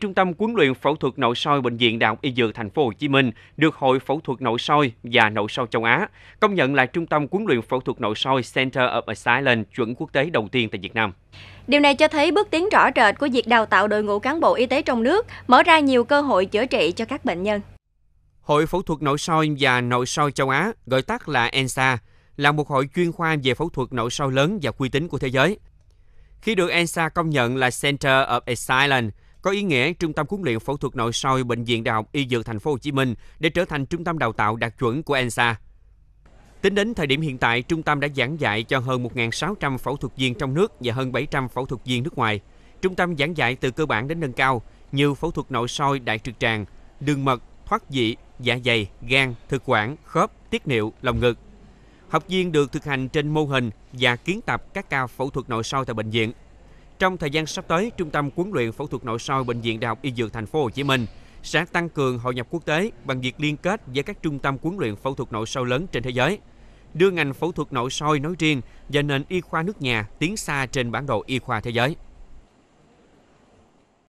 Trung tâm huấn luyện phẫu thuật nội soi bệnh viện Đại học Y Dược Thành phố Hồ Chí Minh được Hội phẫu thuật nội soi và nội soi châu Á công nhận là trung tâm huấn luyện phẫu thuật nội soi Center of Excellence chuẩn quốc tế đầu tiên tại Việt Nam. Điều này cho thấy bước tiến rõ rệt của việc đào tạo đội ngũ cán bộ y tế trong nước, mở ra nhiều cơ hội chữa trị cho các bệnh nhân. Hội phẫu thuật nội soi và nội soi châu Á, gọi tắt là ENSA, là một hội chuyên khoa về phẫu thuật nội soi lớn và uy tín của thế giới. Khi được ENSA công nhận là Center of Excellence, có ý nghĩa Trung tâm huấn luyện phẫu thuật nội soi bệnh viện Đại học Y Dược Thành phố Hồ Chí Minh để trở thành trung tâm đào tạo đạt chuẩn của ENSA. Tính đến thời điểm hiện tại, trung tâm đã giảng dạy cho hơn 1.600 phẫu thuật viên trong nước và hơn 700 phẫu thuật viên nước ngoài. Trung tâm giảng dạy từ cơ bản đến nâng cao như phẫu thuật nội soi đại trực tràng, đường mật, thoát vị, dạ dày, gan, thực quản, khớp, tiết niệu, lồng ngực. Học viên được thực hành trên mô hình và kiến tập các ca phẫu thuật nội soi tại bệnh viện – trong thời gian sắp tới, Trung tâm huấn luyện phẫu thuật nội soi bệnh viện Đại học Y Dược Thành phố Hồ Chí Minh sẽ tăng cường hội nhập quốc tế bằng việc liên kết với các trung tâm huấn luyện phẫu thuật nội soi lớn trên thế giới, đưa ngành phẫu thuật nội soi nói riêng và nền y khoa nước nhà tiến xa trên bản đồ y khoa thế giới.